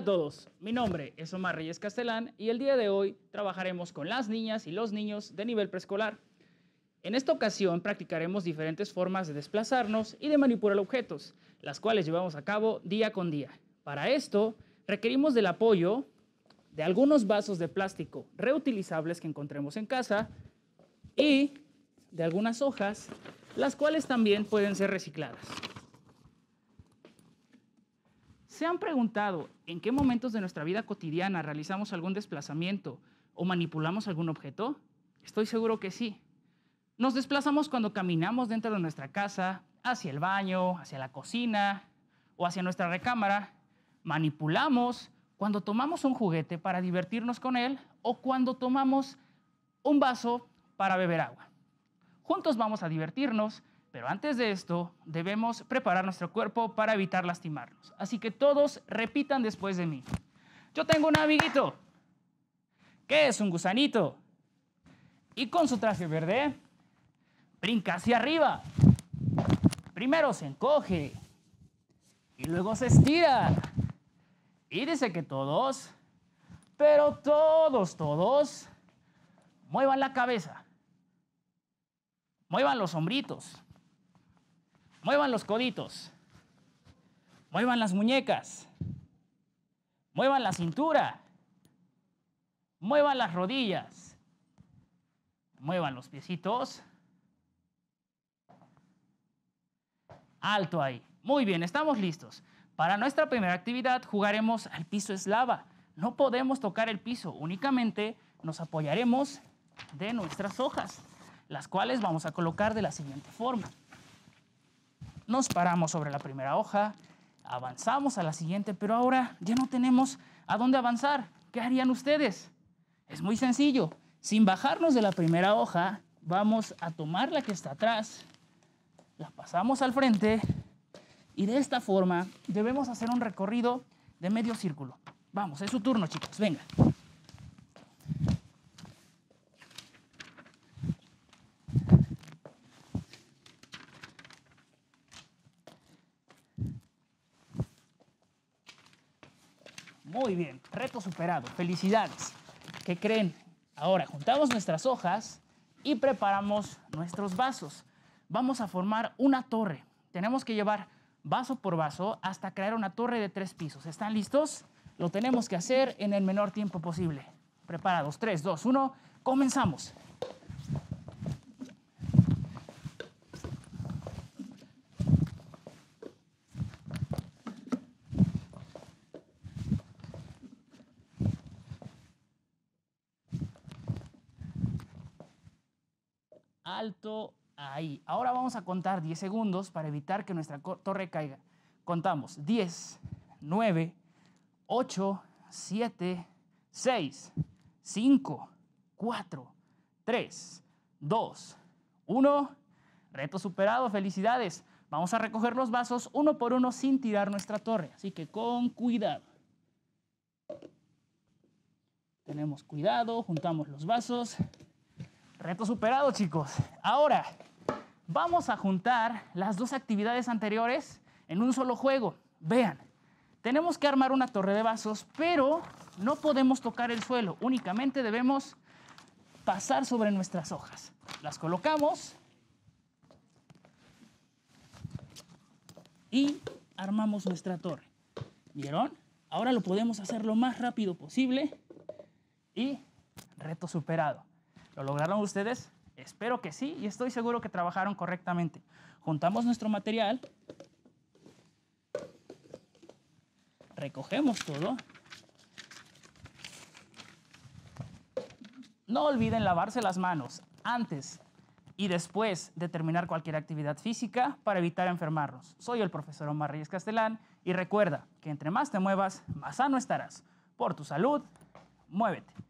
Hola a todos, mi nombre es Omar Reyes Castelán y el día de hoy trabajaremos con las niñas y los niños de nivel preescolar. En esta ocasión practicaremos diferentes formas de desplazarnos y de manipular objetos, las cuales llevamos a cabo día con día. Para esto, requerimos del apoyo de algunos vasos de plástico reutilizables que encontremos en casa y de algunas hojas, las cuales también pueden ser recicladas. ¿Se han preguntado en qué momentos de nuestra vida cotidiana realizamos algún desplazamiento o manipulamos algún objeto? Estoy seguro que sí. Nos desplazamos cuando caminamos dentro de nuestra casa, hacia el baño, hacia la cocina o hacia nuestra recámara. Manipulamos cuando tomamos un juguete para divertirnos con él o cuando tomamos un vaso para beber agua. Juntos vamos a divertirnos, pero antes de esto, debemos preparar nuestro cuerpo para evitar lastimarnos. Así que todos repitan después de mí. Yo tengo un amiguito que es un gusanito y con su traje verde brinca hacia arriba. Primero se encoge y luego se estira. Y dice que todos, pero todos, todos, muevan la cabeza, muevan los hombritos. Muevan los coditos. Muevan las muñecas. Muevan la cintura. Muevan las rodillas. Muevan los piecitos. Alto ahí. Muy bien, estamos listos. Para nuestra primera actividad jugaremos al piso eslava. No podemos tocar el piso, únicamente nos apoyaremos de nuestras hojas, las cuales vamos a colocar de la siguiente forma nos paramos sobre la primera hoja, avanzamos a la siguiente, pero ahora ya no tenemos a dónde avanzar. ¿Qué harían ustedes? Es muy sencillo. Sin bajarnos de la primera hoja, vamos a tomar la que está atrás, la pasamos al frente y de esta forma debemos hacer un recorrido de medio círculo. Vamos, es su turno, chicos. Venga. Muy bien, reto superado, felicidades. ¿Qué creen? Ahora juntamos nuestras hojas y preparamos nuestros vasos. Vamos a formar una torre. Tenemos que llevar vaso por vaso hasta crear una torre de tres pisos. ¿Están listos? Lo tenemos que hacer en el menor tiempo posible. Preparados, 3, 2, 1, comenzamos. Alto ahí. Ahora vamos a contar 10 segundos para evitar que nuestra torre caiga. Contamos 10, 9, 8, 7, 6, 5, 4, 3, 2, 1. Reto superado, felicidades. Vamos a recoger los vasos uno por uno sin tirar nuestra torre, así que con cuidado. Tenemos cuidado, juntamos los vasos. Reto superado, chicos. Ahora, vamos a juntar las dos actividades anteriores en un solo juego. Vean, tenemos que armar una torre de vasos, pero no podemos tocar el suelo. Únicamente debemos pasar sobre nuestras hojas. Las colocamos y armamos nuestra torre. ¿Vieron? Ahora lo podemos hacer lo más rápido posible y reto superado. ¿Lo lograron ustedes? Espero que sí y estoy seguro que trabajaron correctamente. Juntamos nuestro material, recogemos todo. No olviden lavarse las manos antes y después de terminar cualquier actividad física para evitar enfermarnos. Soy el profesor Omar Reyes Castelán y recuerda que entre más te muevas, más sano estarás. Por tu salud, muévete.